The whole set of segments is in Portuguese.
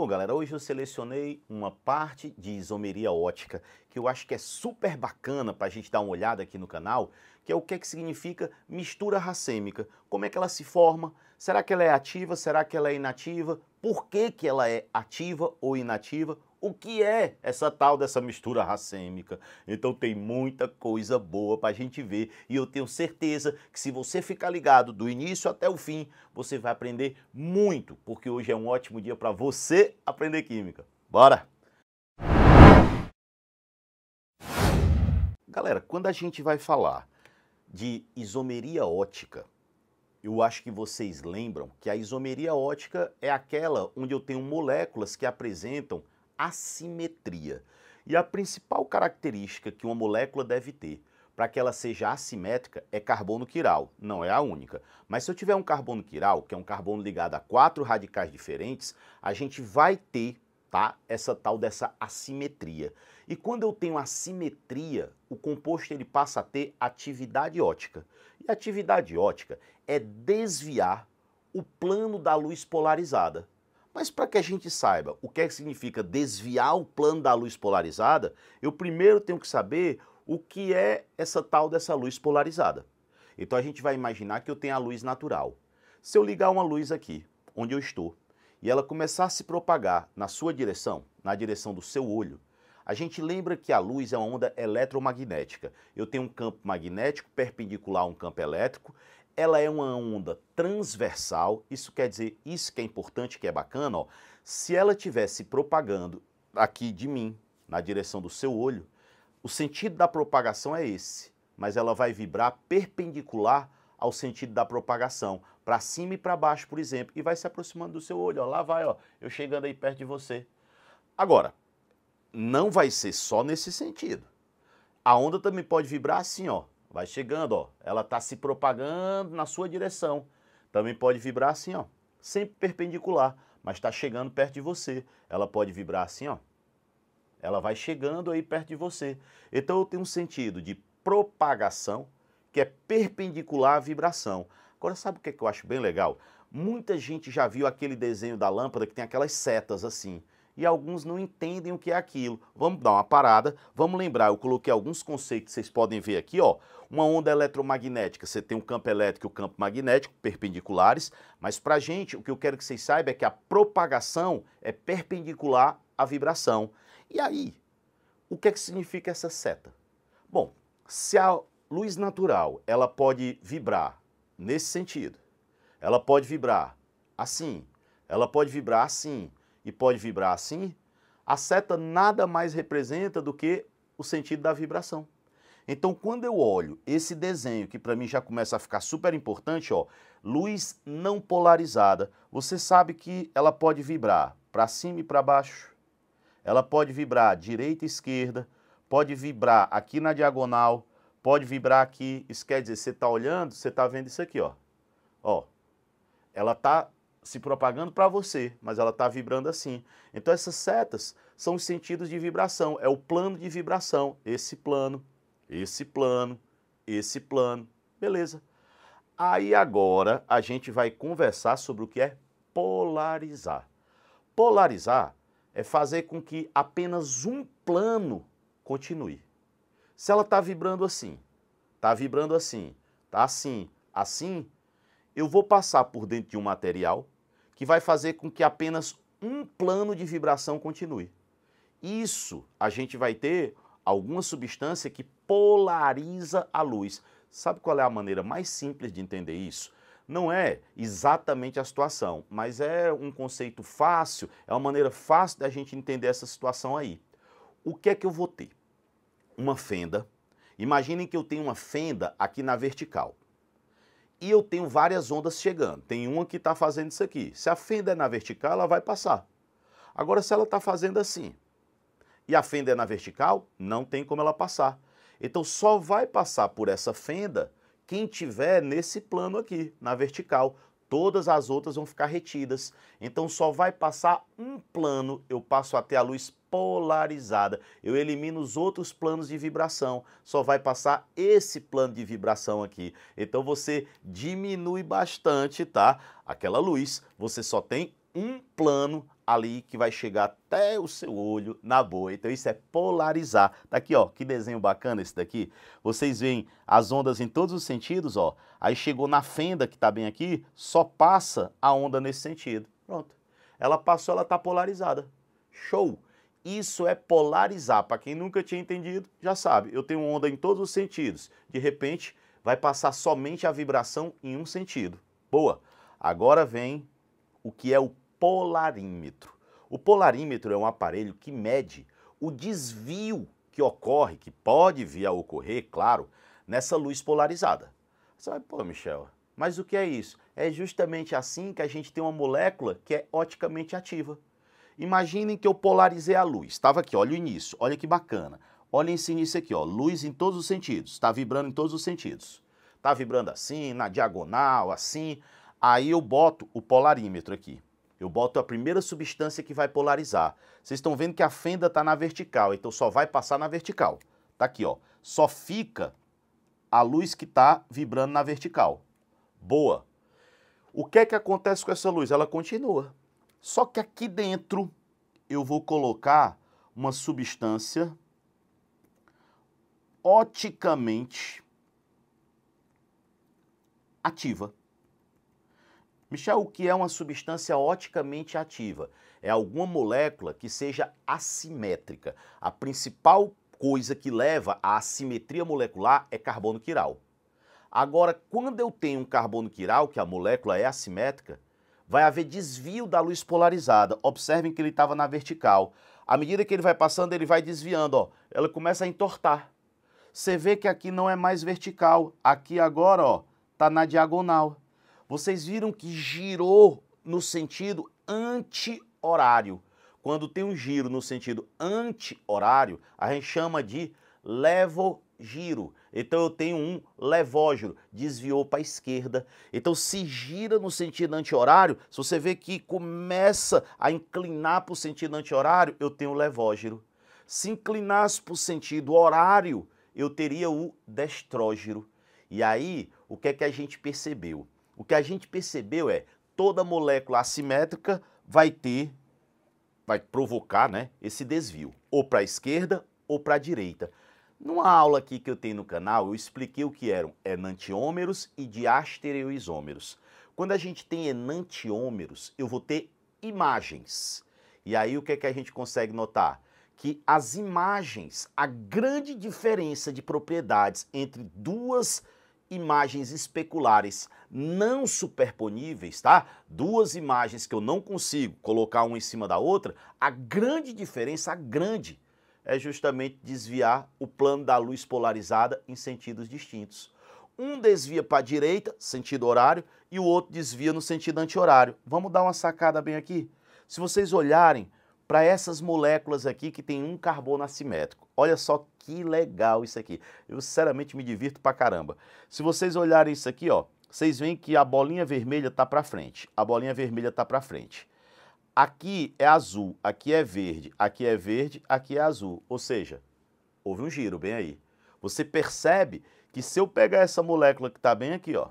Bom, galera, hoje eu selecionei uma parte de isomeria ótica que eu acho que é super bacana para a gente dar uma olhada aqui no canal, que é o que, é que significa mistura racêmica. Como é que ela se forma? Será que ela é ativa? Será que ela é inativa? Por que, que ela é ativa ou inativa? o que é essa tal dessa mistura racêmica. Então tem muita coisa boa para a gente ver e eu tenho certeza que se você ficar ligado do início até o fim, você vai aprender muito, porque hoje é um ótimo dia para você aprender química. Bora! Galera, quando a gente vai falar de isomeria ótica, eu acho que vocês lembram que a isomeria ótica é aquela onde eu tenho moléculas que apresentam assimetria. E a principal característica que uma molécula deve ter para que ela seja assimétrica é carbono quiral, não é a única. Mas se eu tiver um carbono quiral, que é um carbono ligado a quatro radicais diferentes, a gente vai ter tá, essa tal dessa assimetria. E quando eu tenho assimetria, o composto ele passa a ter atividade ótica. E atividade ótica é desviar o plano da luz polarizada. Mas para que a gente saiba o que, é que significa desviar o plano da luz polarizada, eu primeiro tenho que saber o que é essa tal dessa luz polarizada. Então a gente vai imaginar que eu tenho a luz natural. Se eu ligar uma luz aqui, onde eu estou, e ela começar a se propagar na sua direção, na direção do seu olho, a gente lembra que a luz é uma onda eletromagnética. Eu tenho um campo magnético perpendicular a um campo elétrico ela é uma onda transversal, isso quer dizer, isso que é importante, que é bacana, ó, se ela tivesse propagando aqui de mim, na direção do seu olho, o sentido da propagação é esse, mas ela vai vibrar perpendicular ao sentido da propagação, para cima e para baixo, por exemplo, e vai se aproximando do seu olho, ó, lá vai, ó, eu chegando aí perto de você. Agora, não vai ser só nesse sentido. A onda também pode vibrar assim, ó, Vai chegando, ó. Ela está se propagando na sua direção. Também pode vibrar assim, ó. Sempre perpendicular, mas está chegando perto de você. Ela pode vibrar assim, ó. Ela vai chegando aí perto de você. Então eu tenho um sentido de propagação que é perpendicular à vibração. Agora sabe o que, é que eu acho bem legal? Muita gente já viu aquele desenho da lâmpada que tem aquelas setas assim e alguns não entendem o que é aquilo. Vamos dar uma parada, vamos lembrar, eu coloquei alguns conceitos que vocês podem ver aqui, ó. Uma onda eletromagnética, você tem o um campo elétrico e o campo magnético perpendiculares, mas para gente, o que eu quero que vocês saibam é que a propagação é perpendicular à vibração. E aí, o que é que significa essa seta? Bom, se a luz natural, ela pode vibrar nesse sentido, ela pode vibrar assim, ela pode vibrar assim, e pode vibrar assim, a seta nada mais representa do que o sentido da vibração. Então, quando eu olho esse desenho, que para mim já começa a ficar super importante, ó, luz não polarizada, você sabe que ela pode vibrar para cima e para baixo, ela pode vibrar direita e esquerda, pode vibrar aqui na diagonal, pode vibrar aqui. Isso quer dizer, você está olhando, você está vendo isso aqui, ó. Ó, ela está se propagando para você, mas ela está vibrando assim. Então essas setas são os sentidos de vibração, é o plano de vibração, esse plano, esse plano, esse plano, beleza? Aí agora a gente vai conversar sobre o que é polarizar. Polarizar é fazer com que apenas um plano continue. Se ela está vibrando assim, está vibrando assim, está assim, assim, eu vou passar por dentro de um material que vai fazer com que apenas um plano de vibração continue. Isso a gente vai ter alguma substância que polariza a luz. Sabe qual é a maneira mais simples de entender isso? Não é exatamente a situação, mas é um conceito fácil, é uma maneira fácil da gente entender essa situação aí. O que é que eu vou ter? Uma fenda. Imaginem que eu tenho uma fenda aqui na vertical e eu tenho várias ondas chegando. Tem uma que está fazendo isso aqui. Se a fenda é na vertical, ela vai passar. Agora, se ela está fazendo assim e a fenda é na vertical, não tem como ela passar. Então, só vai passar por essa fenda quem tiver nesse plano aqui, na vertical. Todas as outras vão ficar retidas. Então, só vai passar um plano. Eu passo até a luz polarizada. Eu elimino os outros planos de vibração, só vai passar esse plano de vibração aqui. Então você diminui bastante, tá? Aquela luz, você só tem um plano ali que vai chegar até o seu olho na boa. Então isso é polarizar. Tá aqui, ó, que desenho bacana esse daqui. Vocês veem as ondas em todos os sentidos, ó. Aí chegou na fenda que tá bem aqui, só passa a onda nesse sentido. Pronto. Ela passou, ela tá polarizada. Show! Isso é polarizar. Para quem nunca tinha entendido, já sabe. Eu tenho onda em todos os sentidos. De repente, vai passar somente a vibração em um sentido. Boa. Agora vem o que é o polarímetro. O polarímetro é um aparelho que mede o desvio que ocorre, que pode vir a ocorrer, claro, nessa luz polarizada. Você vai, pô, Michel, mas o que é isso? É justamente assim que a gente tem uma molécula que é oticamente ativa. Imaginem que eu polarizei a luz. Estava aqui, olha o início, olha que bacana. Olha esse início aqui, ó, luz em todos os sentidos, está vibrando em todos os sentidos. Está vibrando assim, na diagonal, assim. Aí eu boto o polarímetro aqui. Eu boto a primeira substância que vai polarizar. Vocês estão vendo que a fenda está na vertical, então só vai passar na vertical. Está aqui, ó. Só fica a luz que está vibrando na vertical. Boa. O que é que acontece com essa luz? Ela continua. Só que aqui dentro eu vou colocar uma substância oticamente ativa. Michel, o que é uma substância oticamente ativa? É alguma molécula que seja assimétrica. A principal coisa que leva à assimetria molecular é carbono quiral. Agora, quando eu tenho um carbono quiral, que a molécula é assimétrica, vai haver desvio da luz polarizada. Observem que ele estava na vertical. À medida que ele vai passando, ele vai desviando, ó. Ela começa a entortar. Você vê que aqui não é mais vertical, aqui agora, ó, tá na diagonal. Vocês viram que girou no sentido anti-horário. Quando tem um giro no sentido anti-horário, a gente chama de level giro. Então eu tenho um levógiro, desviou para a esquerda. Então se gira no sentido anti-horário, se você vê que começa a inclinar para o sentido anti-horário, eu tenho o levógiro. Se inclinasse para o sentido horário, eu teria o destrógiro. E aí, o que é que a gente percebeu? O que a gente percebeu é toda molécula assimétrica vai ter, vai provocar né, esse desvio, ou para a esquerda ou para a direita. Numa aula aqui que eu tenho no canal, eu expliquei o que eram enantiômeros e diastereoisômeros. Quando a gente tem enantiômeros, eu vou ter imagens. E aí o que é que a gente consegue notar? Que as imagens, a grande diferença de propriedades entre duas imagens especulares não superponíveis, tá? Duas imagens que eu não consigo colocar uma em cima da outra, a grande diferença, a grande é justamente desviar o plano da luz polarizada em sentidos distintos. Um desvia para a direita, sentido horário, e o outro desvia no sentido anti-horário. Vamos dar uma sacada bem aqui? Se vocês olharem para essas moléculas aqui que tem um carbono assimétrico, olha só que legal isso aqui. Eu sinceramente me divirto para caramba. Se vocês olharem isso aqui, ó, vocês veem que a bolinha vermelha está para frente, a bolinha vermelha está para frente. Aqui é azul, aqui é verde, aqui é verde, aqui é azul. Ou seja, houve um giro bem aí. Você percebe que se eu pegar essa molécula que está bem aqui, ó,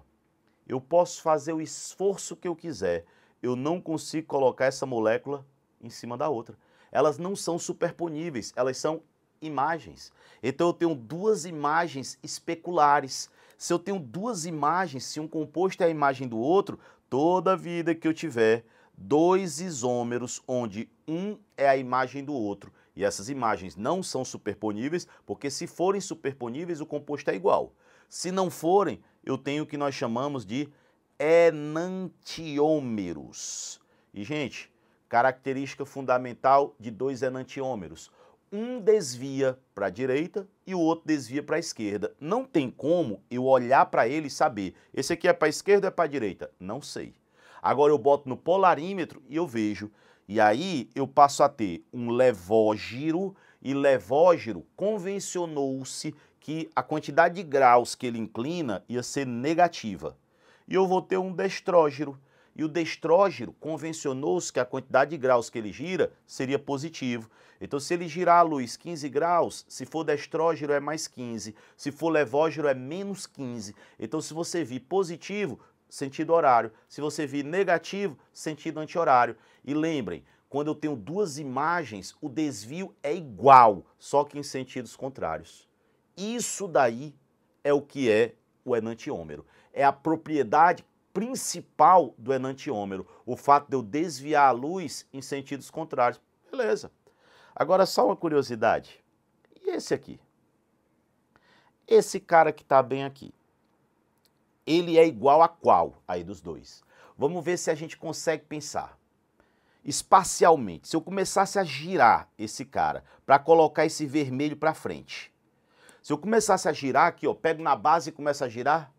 eu posso fazer o esforço que eu quiser. Eu não consigo colocar essa molécula em cima da outra. Elas não são superponíveis, elas são imagens. Então eu tenho duas imagens especulares. Se eu tenho duas imagens, se um composto é a imagem do outro, toda a vida que eu tiver, dois isômeros, onde um é a imagem do outro. E essas imagens não são superponíveis, porque se forem superponíveis, o composto é igual. Se não forem, eu tenho o que nós chamamos de enantiômeros. E, gente, característica fundamental de dois enantiômeros. Um desvia para a direita e o outro desvia para a esquerda. Não tem como eu olhar para ele e saber. Esse aqui é para a esquerda ou é para a direita? Não sei. Agora eu boto no polarímetro e eu vejo. E aí eu passo a ter um levógiro e levógiro convencionou-se que a quantidade de graus que ele inclina ia ser negativa. E eu vou ter um destrógiro. E o destrógiro convencionou-se que a quantidade de graus que ele gira seria positivo. Então, se ele girar a luz 15 graus, se for destrógiro é mais 15, se for levógiro é menos 15. Então, se você vir positivo, sentido horário. Se você vir negativo, sentido anti-horário. E lembrem, quando eu tenho duas imagens, o desvio é igual, só que em sentidos contrários. Isso daí é o que é o enantiômero. É a propriedade principal do enantiômero, o fato de eu desviar a luz em sentidos contrários. Beleza. Agora só uma curiosidade. E esse aqui? Esse cara que está bem aqui ele é igual a qual aí dos dois? Vamos ver se a gente consegue pensar. Espacialmente, se eu começasse a girar esse cara para colocar esse vermelho para frente, se eu começasse a girar aqui, ó, pego na base e começo a girar,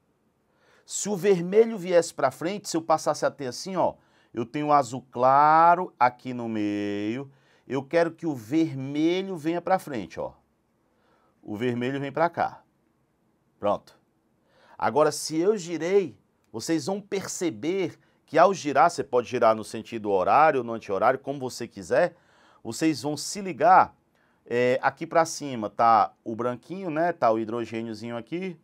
se o vermelho viesse para frente, se eu passasse a ter assim, ó, eu tenho azul claro aqui no meio, eu quero que o vermelho venha para frente, ó. O vermelho vem para cá. Pronto. Agora, se eu girei, vocês vão perceber que ao girar, você pode girar no sentido horário, no anti-horário, como você quiser, vocês vão se ligar. É, aqui para cima tá o branquinho, né? Tá o hidrogêniozinho aqui,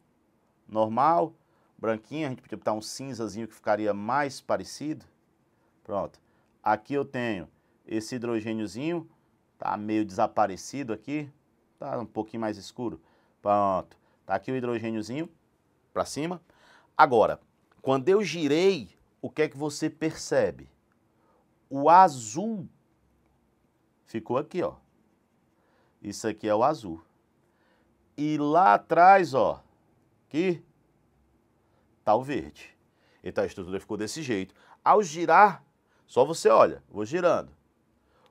normal. Branquinho, a gente podia botar um cinzazinho que ficaria mais parecido. Pronto. Aqui eu tenho esse hidrogêniozinho, tá meio desaparecido aqui, tá um pouquinho mais escuro. Pronto. Tá aqui o hidrogêniozinho para cima. Agora, quando eu girei, o que é que você percebe? O azul ficou aqui, ó. Isso aqui é o azul. E lá atrás, ó, aqui, tá o verde. Então a estrutura ficou desse jeito. Ao girar, só você olha, vou girando.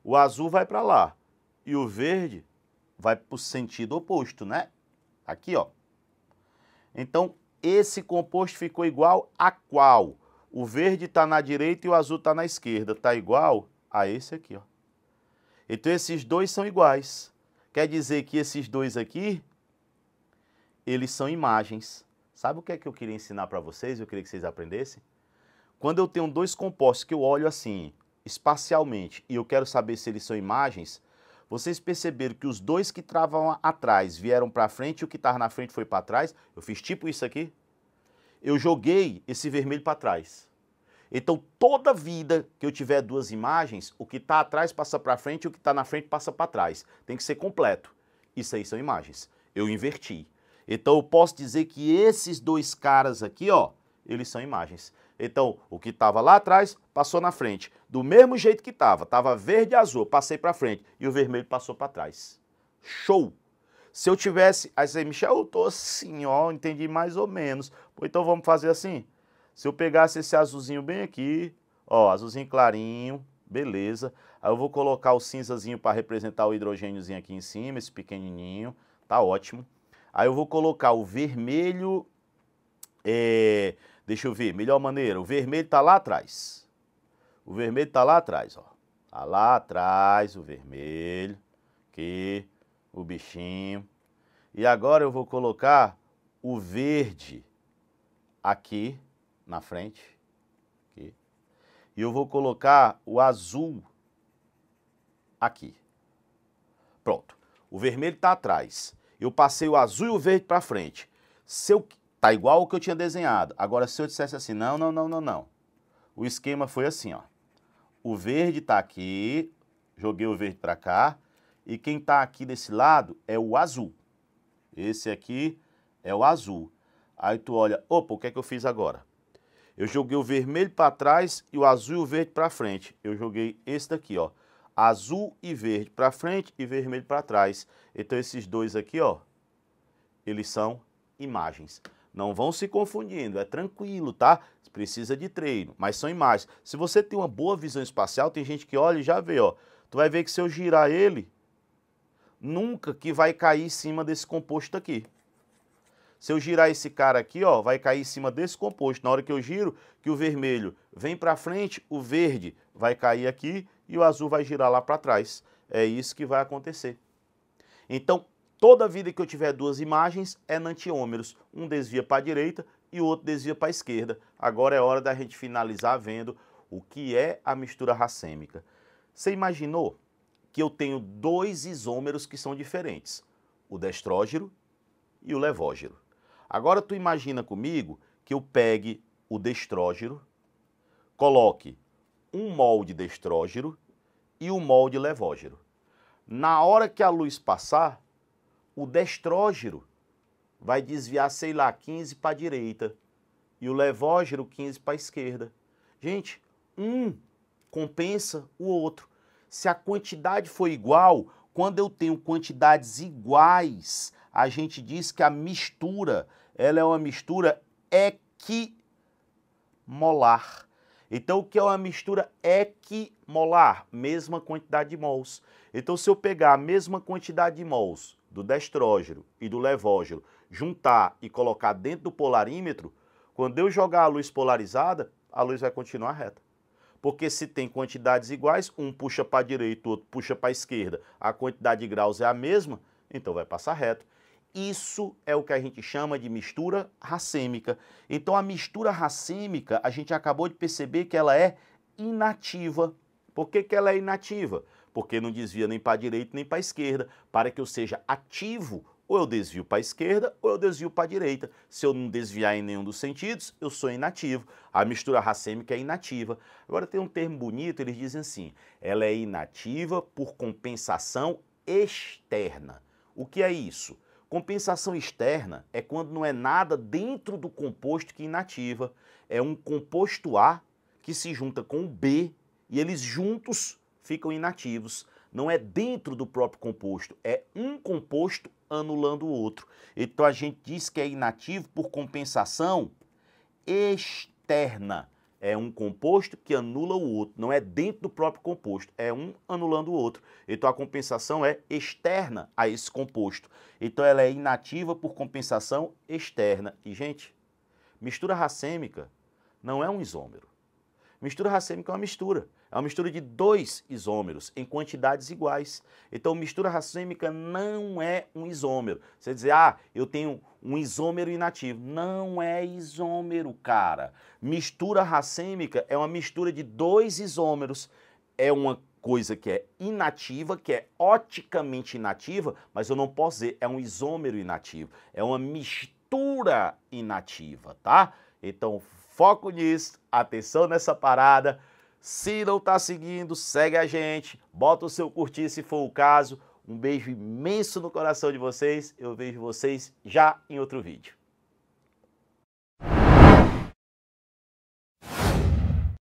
O azul vai para lá e o verde vai para o sentido oposto, né? Aqui, ó. Então, esse composto ficou igual a qual? O verde está na direita e o azul está na esquerda. Está igual a esse aqui. Ó. Então, esses dois são iguais. Quer dizer que esses dois aqui, eles são imagens. Sabe o que é que eu queria ensinar para vocês? Eu queria que vocês aprendessem. Quando eu tenho dois compostos que eu olho assim, espacialmente, e eu quero saber se eles são imagens, vocês perceberam que os dois que estavam atrás vieram para frente e o que estava na frente foi para trás, eu fiz tipo isso aqui, eu joguei esse vermelho para trás. Então, toda vida que eu tiver duas imagens, o que está atrás passa para frente e o que está na frente passa para trás. Tem que ser completo. Isso aí são imagens. Eu inverti. Então, eu posso dizer que esses dois caras aqui, ó, eles são imagens. Então, o que estava lá atrás passou na frente. Do mesmo jeito que estava, estava verde e azul, passei para frente e o vermelho passou para trás. Show! Se eu tivesse. Aí você, Michel, eu tô assim, ó, entendi mais ou menos. Pô, então vamos fazer assim? Se eu pegasse esse azulzinho bem aqui, ó, azulzinho clarinho, beleza. Aí eu vou colocar o cinzazinho para representar o hidrogêniozinho aqui em cima, esse pequenininho, tá ótimo. Aí eu vou colocar o vermelho, é, Deixa eu ver, melhor maneira. O vermelho está lá atrás. O vermelho está lá atrás, ó. Está lá atrás o vermelho. Aqui, o bichinho. E agora eu vou colocar o verde aqui na frente. Aqui. E eu vou colocar o azul aqui. Pronto. O vermelho está atrás. Eu passei o azul e o verde para frente. Se eu Tá igual o que eu tinha desenhado. Agora, se eu dissesse assim, não, não, não, não, não. O esquema foi assim, ó. O verde tá aqui, joguei o verde para cá, e quem tá aqui desse lado é o azul. Esse aqui é o azul. Aí tu olha, opa, o que é que eu fiz agora? Eu joguei o vermelho para trás e o azul e o verde para frente. Eu joguei esse daqui, ó. Azul e verde para frente e vermelho para trás. Então esses dois aqui, ó, eles são imagens. Não vão se confundindo, é tranquilo, tá? Precisa de treino, mas são imagens. Se você tem uma boa visão espacial, tem gente que olha e já vê, ó. Tu vai ver que se eu girar ele, nunca que vai cair em cima desse composto aqui. Se eu girar esse cara aqui, ó, vai cair em cima desse composto. Na hora que eu giro, que o vermelho vem para frente, o verde vai cair aqui e o azul vai girar lá para trás. É isso que vai acontecer. Então, Toda vida que eu tiver duas imagens é nantiômeros, um desvia para a direita e o outro desvia para a esquerda. Agora é hora da gente finalizar vendo o que é a mistura racêmica. Você imaginou que eu tenho dois isômeros que são diferentes, o destrógero e o levógero. Agora tu imagina comigo que eu pegue o destrógero, coloque um molde destrógero e um molde levógero. Na hora que a luz passar, o destrógero vai desviar, sei lá, 15 para a direita e o levógero 15 para a esquerda. Gente, um compensa o outro. Se a quantidade for igual, quando eu tenho quantidades iguais, a gente diz que a mistura, ela é uma mistura equimolar. Então, o que é uma mistura equimolar? molar, mesma quantidade de mols. Então, se eu pegar a mesma quantidade de mols do destrógeno e do levógeno, juntar e colocar dentro do polarímetro, quando eu jogar a luz polarizada, a luz vai continuar reta. Porque se tem quantidades iguais, um puxa para a direita, o outro puxa para a esquerda, a quantidade de graus é a mesma, então vai passar reto. Isso é o que a gente chama de mistura racêmica. Então a mistura racêmica, a gente acabou de perceber que ela é inativa por que, que ela é inativa? Porque não desvia nem para a direita nem para a esquerda. Para que eu seja ativo, ou eu desvio para a esquerda ou eu desvio para a direita. Se eu não desviar em nenhum dos sentidos, eu sou inativo. A mistura racêmica é inativa. Agora tem um termo bonito, eles dizem assim: ela é inativa por compensação externa. O que é isso? Compensação externa é quando não é nada dentro do composto que inativa. É um composto A que se junta com o B e eles juntos ficam inativos. Não é dentro do próprio composto, é um composto anulando o outro. Então a gente diz que é inativo por compensação externa. É um composto que anula o outro, não é dentro do próprio composto, é um anulando o outro. Então a compensação é externa a esse composto. Então ela é inativa por compensação externa. E, gente, mistura racêmica não é um isômero. Mistura racêmica é uma mistura. É uma mistura de dois isômeros em quantidades iguais. Então, mistura racêmica não é um isômero. Você dizer, ah, eu tenho um isômero inativo. Não é isômero, cara. Mistura racêmica é uma mistura de dois isômeros. É uma coisa que é inativa, que é oticamente inativa, mas eu não posso dizer é um isômero inativo. É uma mistura inativa, tá? Então, foco nisso, atenção nessa parada. Se não está seguindo, segue a gente, bota o seu curtir se for o caso. Um beijo imenso no coração de vocês. Eu vejo vocês já em outro vídeo.